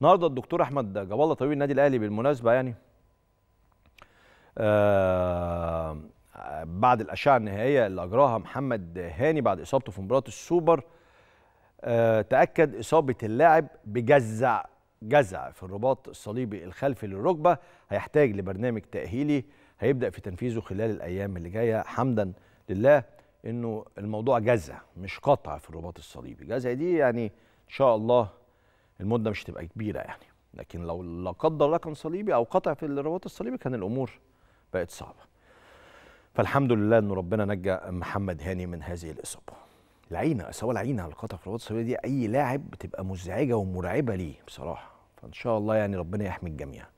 النهارده الدكتور احمد جاب الله طبيب النادي الاهلي بالمناسبه يعني آه، بعد الاشعه النهائيه اللي اجراها محمد هاني بعد اصابته في مباراه السوبر آه، تاكد اصابه اللاعب بجزع جزع في الرباط الصليبي الخلفي للركبه هيحتاج لبرنامج تاهيلي هيبدا في تنفيذه خلال الايام اللي جايه حمدا لله انه الموضوع جزع مش قطع في الرباط الصليبي جزع دي يعني ان شاء الله المده مش هتبقى كبيره يعني لكن لو لا قدر ركن صليبي او قطع في الرباط الصليبي كان الامور بقت صعبه فالحمد لله ان ربنا نجى محمد هاني من هذه الاصابه العينه سواء العينه على قطع في الرباط الصليبي دي اي لاعب بتبقى مزعجه ومرعبه ليه بصراحه فان شاء الله يعني ربنا يحمي الجميع